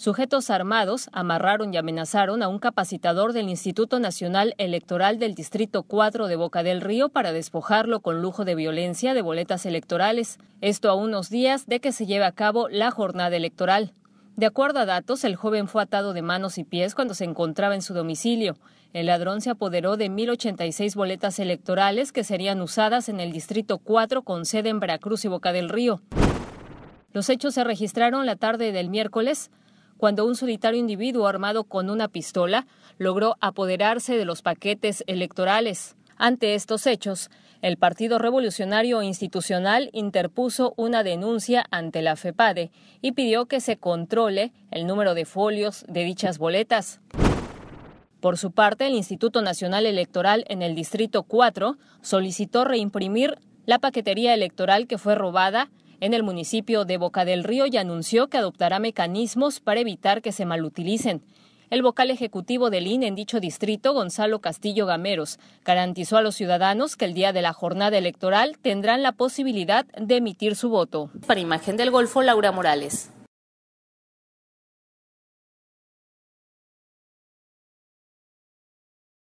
Sujetos armados amarraron y amenazaron a un capacitador del Instituto Nacional Electoral del Distrito 4 de Boca del Río para despojarlo con lujo de violencia de boletas electorales, esto a unos días de que se lleve a cabo la jornada electoral. De acuerdo a datos, el joven fue atado de manos y pies cuando se encontraba en su domicilio. El ladrón se apoderó de 1.086 boletas electorales que serían usadas en el Distrito 4 con sede en Veracruz y Boca del Río. Los hechos se registraron la tarde del miércoles cuando un solitario individuo armado con una pistola logró apoderarse de los paquetes electorales. Ante estos hechos, el Partido Revolucionario Institucional interpuso una denuncia ante la FEPADE y pidió que se controle el número de folios de dichas boletas. Por su parte, el Instituto Nacional Electoral en el Distrito 4 solicitó reimprimir la paquetería electoral que fue robada en el municipio de Boca del Río ya anunció que adoptará mecanismos para evitar que se malutilicen. El vocal ejecutivo del INE en dicho distrito, Gonzalo Castillo Gameros, garantizó a los ciudadanos que el día de la jornada electoral tendrán la posibilidad de emitir su voto. Para Imagen del Golfo, Laura Morales.